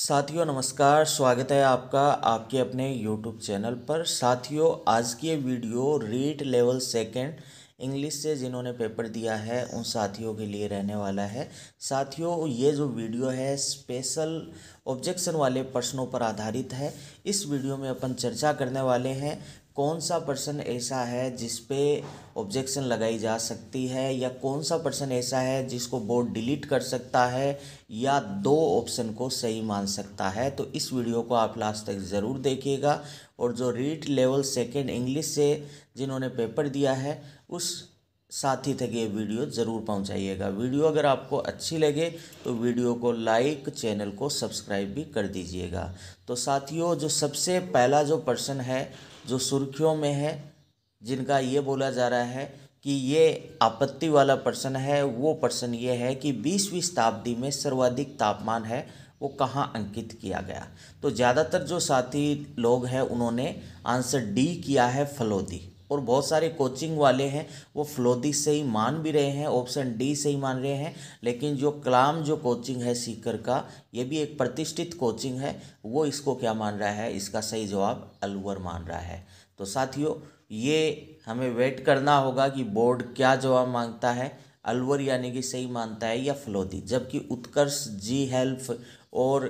साथियों नमस्कार स्वागत है आपका आपके अपने यूट्यूब चैनल पर साथियों आज की ये video REET level second English से जिन्होंने पेपर दिया है उन साथियों के लिए रहने वाला है साथियों ये जो वीडियो है स्पेशल ऑब्जेक्शन वाले प्रश्नों पर आधारित है इस वीडियो में अपन चर्चा करने वाले हैं कौन सा पर्सन ऐसा है जिस पे ऑब्जेक्शन लगाई जा सकती है या कौन सा पर्सन ऐसा है जिसको बोर्ड डिलीट कर सकता है या दो ऑप्शन को सही मान सकता है तो इस वीडियो को आप लास्ट तक ज़रूर देखिएगा और जो रीट लेवल सेकेंड इंग्लिश से जिन्होंने पेपर दिया है उस साथी तक ये वीडियो ज़रूर पहुंचाइएगा वीडियो अगर आपको अच्छी लगे तो वीडियो को लाइक चैनल को सब्सक्राइब भी कर दीजिएगा तो साथियों जो सबसे पहला जो पर्सन है जो सुर्खियों में है जिनका ये बोला जा रहा है कि ये आपत्ति वाला पर्सन है वो पर्सन ये है कि बीसवीं शताब्दी में सर्वाधिक तापमान है वो कहाँ अंकित किया गया तो ज़्यादातर जो साथी लोग हैं उन्होंने आंसर डी किया है फलोदी और बहुत सारे कोचिंग वाले हैं वो फ्लोदी से ही मान भी रहे हैं ऑप्शन डी से ही मान रहे हैं लेकिन जो क्लाम जो कोचिंग है सीकर का ये भी एक प्रतिष्ठित कोचिंग है वो इसको क्या मान रहा है इसका सही जवाब अलवर मान रहा है तो साथियों ये हमें वेट करना होगा कि बोर्ड क्या जवाब मांगता है अलवर यानी कि सही मानता है या फ्लोदी जबकि उत्कर्ष जी हेल्प और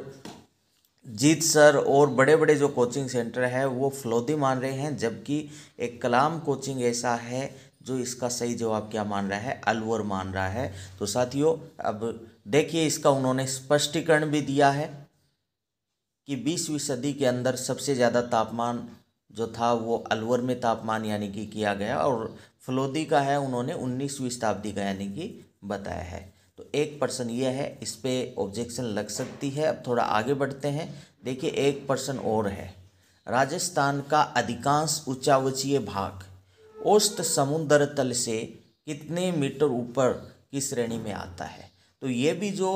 जीत सर और बड़े बड़े जो कोचिंग सेंटर हैं वो फ्लोदी मान रहे हैं जबकि एक कलाम कोचिंग ऐसा है जो इसका सही जवाब क्या मान रहा है अलवर मान रहा है तो साथियों अब देखिए इसका उन्होंने स्पष्टीकरण भी दिया है कि बीसवीं सदी के अंदर सबसे ज़्यादा तापमान जो था वो अलवर में तापमान यानी कि किया गया और फ्लोदी का है उन्होंने उन्नीसवीं शताब्दी का यानी कि बताया है तो एक पर्सन ये है इस पर ऑब्जेक्शन लग सकती है अब थोड़ा आगे बढ़ते हैं देखिए एक पर्सन और है राजस्थान का अधिकांश ऊंचावचीय भाग औस्त समुद्र तल से कितने मीटर ऊपर की श्रेणी में आता है तो ये भी जो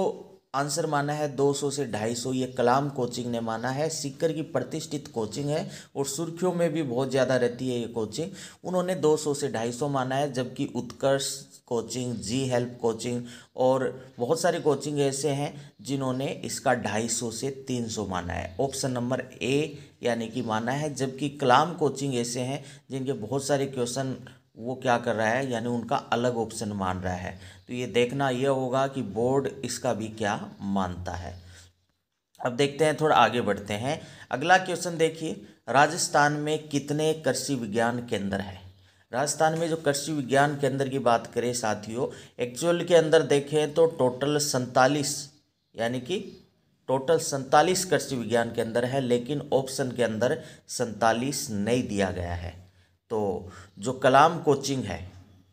आंसर माना है 200 से 250 ये कलाम कोचिंग ने माना है सीकर की प्रतिष्ठित कोचिंग है और सुर्खियों में भी बहुत ज़्यादा रहती है ये कोचिंग उन्होंने 200 से 250 माना है जबकि Utkarsh coaching G help coaching और बहुत सारी कोचिंग ऐसे हैं जिन्होंने इसका 250 से 300 माना है ऑप्शन नंबर ए यानी कि माना है जबकि कलाम कोचिंग ऐसे हैं जिनके बहुत सारे क्वेश्चन वो क्या कर रहा है यानी उनका अलग ऑप्शन मान रहा है तो ये देखना यह होगा कि बोर्ड इसका भी क्या मानता है अब देखते हैं थोड़ा आगे बढ़ते हैं अगला क्वेश्चन देखिए राजस्थान में कितने कृषि विज्ञान केंद्र है राजस्थान में जो कृषि विज्ञान केंद्र की बात करें साथियों एक्चुअल के अंदर देखें तो टोटल सैंतालीस यानी कि टोटल सैंतालीस कृषि विज्ञान केंद्र है लेकिन ऑप्शन के अंदर सैंतालीस नहीं दिया गया है तो जो कलाम कोचिंग है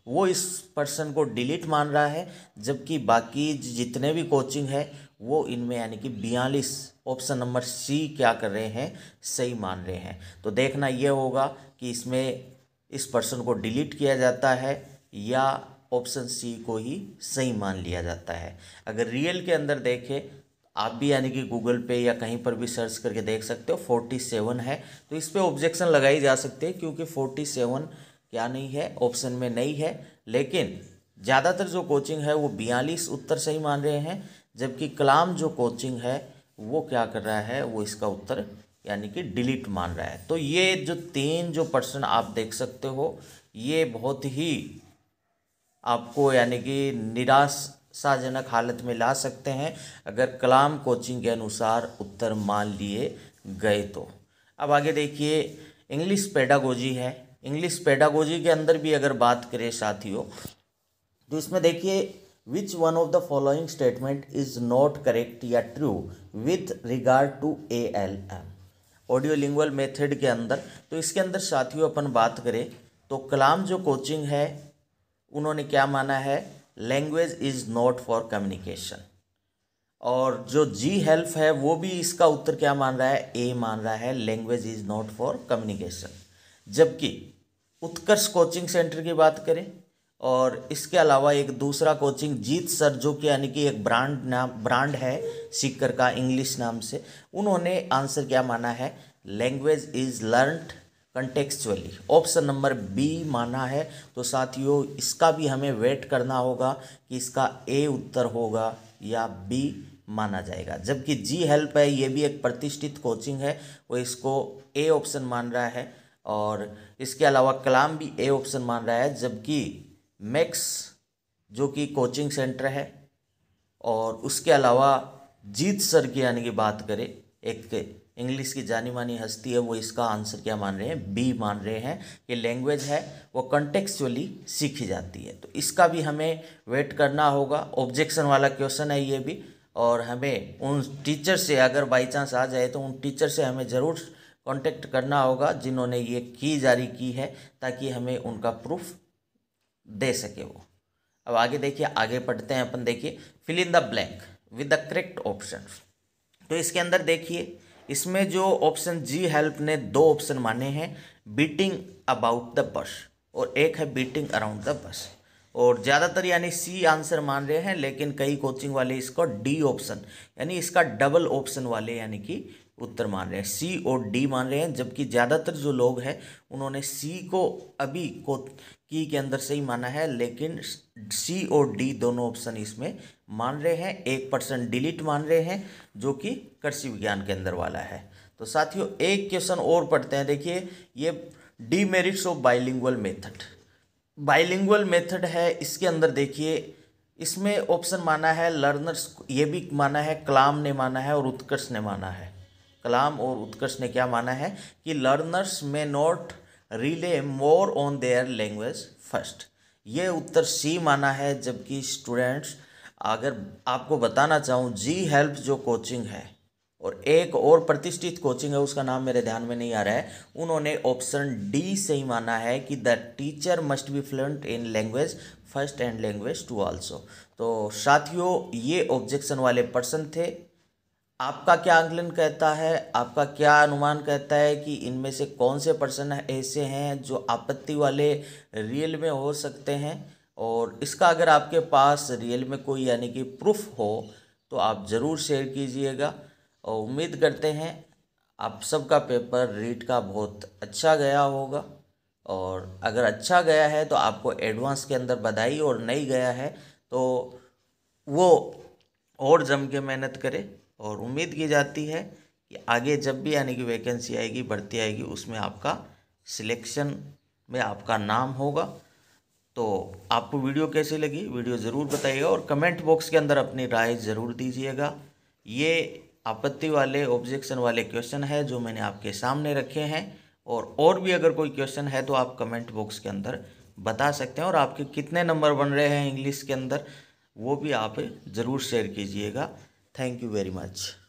वो इस पर्सन को डिलीट मान रहा है जबकि बाकी जितने भी कोचिंग है वो इनमें यानी कि बयालीस ऑप्शन नंबर सी क्या कर रहे हैं सही मान रहे हैं तो देखना यह होगा कि इसमें इस पर्सन को डिलीट किया जाता है या ऑप्शन सी को ही सही मान लिया जाता है अगर रियल के अंदर देखें आप भी यानी कि गूगल पे या कहीं पर भी सर्च करके देख सकते हो फोर्टी सेवन है तो इस पर ऑब्जेक्शन लगाई जा सकती है क्योंकि फोर्टी सेवन क्या नहीं है ऑप्शन में नहीं है लेकिन ज़्यादातर जो कोचिंग है वो बयालीस उत्तर सही मान रहे हैं जबकि कलाम जो कोचिंग है वो क्या कर रहा है वो इसका उत्तर यानी कि डिलीट मान रहा है तो ये जो तीन जो पर्सन आप देख सकते हो ये बहुत ही आपको यानी कि निराश आशाजनक हालत में ला सकते हैं अगर कलाम कोचिंग के अनुसार उत्तर मान लिए गए तो अब आगे देखिए इंग्लिश पेडागोजी है इंग्लिश पेडागोजी के अंदर भी अगर बात करें साथियों तो इसमें देखिए which one of the following statement is not correct या true with regard to A L M audio lingual method के अंदर तो इसके अंदर साथियों अपन बात करें तो कलाम जो कोचिंग है उन्होंने क्या माना है language is not for communication और जो जी हेल्प है वो भी इसका उत्तर क्या मान रहा है ए मान रहा है language is not for communication जबकि उत्कर्ष कोचिंग सेंटर की बात करें और इसके अलावा एक दूसरा कोचिंग जीत सर जो कि यानी कि एक ब्रांड नाम ब्रांड है सीकर का इंग्लिश नाम से उन्होंने आंसर क्या माना है language is learned contextually option number B माना है तो साथियों इसका भी हमें वेट करना होगा कि इसका ए उत्तर होगा या बी माना जाएगा जबकि जी हेल्प है ये भी एक प्रतिष्ठित कोचिंग है वो इसको ए ऑप्शन मान रहा है और इसके अलावा कलाम भी ए ऑप्शन मान रहा है जबकि मैक्स जो कि कोचिंग सेंटर है और उसके अलावा जीत सर की यानी कि बात करें एक इंग्लिश की जानी मानी हस्ती है वो इसका आंसर क्या मान रहे हैं बी मान रहे हैं कि लैंग्वेज है वो कंटेक्चुअली सीखी जाती है तो इसका भी हमें वेट करना होगा ऑब्जेक्शन वाला क्वेश्चन है ये भी और हमें उन टीचर से अगर बाई चांस आ जाए तो उन टीचर से हमें ज़रूर कॉन्टेक्ट करना होगा जिन्होंने ये की जारी की है ताकि हमें उनका प्रूफ दे सके वो अब आगे देखिए आगे पढ़ते हैं अपन देखिए fill in the blank with the correct option तो इसके अंदर देखिए इसमें जो ऑप्शन जी हेल्प ने दो ऑप्शन माने हैं बीटिंग अबाउट द बस और एक है बीटिंग अराउंड द बस और ज़्यादातर यानी सी आंसर मान रहे हैं लेकिन कई कोचिंग वाले इसको डी ऑप्शन यानी इसका डबल ऑप्शन वाले यानी कि उत्तर मान रहे हैं सी और डी मान रहे हैं जबकि ज़्यादातर जो लोग हैं उन्होंने सी को अभी को की के अंदर से ही माना है लेकिन सी और डी दोनों ऑप्शन इसमें मान रहे हैं एक परसेंट डिलीट मान रहे हैं जो कि कृषि विज्ञान के अंदर वाला है तो साथियों एक क्वेश्चन और पढ़ते हैं देखिए ये the merits of bilingual method bilingual method है इसके अंदर देखिए इसमें ऑप्शन माना है लर्नर्स ये भी माना है कलाम ने माना है और उत्कर्ष ने माना है कलाम और उत्कर्ष ने क्या माना है कि learners may not rely more on their language first ये उत्तर सी माना है जबकि स्टूडेंट्स अगर आपको बताना चाहूँ जी हेल्प जो कोचिंग है और एक और प्रतिष्ठित कोचिंग है उसका नाम मेरे ध्यान में नहीं आ रहा है उन्होंने ऑप्शन डी से ही माना है कि the teacher must be fluent in language first and language two also तो साथियों ये ऑब्जेक्शन वाले पर्सन थे आपका क्या आंकलन कहता है आपका क्या अनुमान कहता है कि इनमें से कौन से पर्सन ऐसे हैं जो आपत्ति वाले रियल में हो सकते हैं और इसका अगर आपके पास रियल में कोई यानी कि प्रूफ हो तो आप ज़रूर शेयर कीजिएगा और उम्मीद करते हैं आप सबका पेपर रीट का बहुत अच्छा गया होगा और अगर अच्छा गया है तो आपको एडवांस के अंदर बधाई और नहीं गया है तो वो और जम के मेहनत करे और उम्मीद की जाती है कि आगे जब भी यानी कि वैकेंसी आएगी भर्ती आएगी उसमें आपका सिलेक्शन में आपका नाम होगा तो आपको वीडियो कैसी लगी वीडियो ज़रूर बताइएगा और कमेंट बॉक्स के अंदर अपनी राय ज़रूर दीजिएगा ये आपत्ति वाले ऑब्जेक्शन वाले क्वेश्चन है जो मैंने आपके सामने रखे हैं और और भी अगर कोई क्वेश्चन है तो आप कमेंट बॉक्स के अंदर बता सकते हैं और आपके कितने नंबर बन रहे हैं इंग्लिश के अंदर वो भी आप ज़रूर शेयर कीजिएगा थैंक यू वेरी मच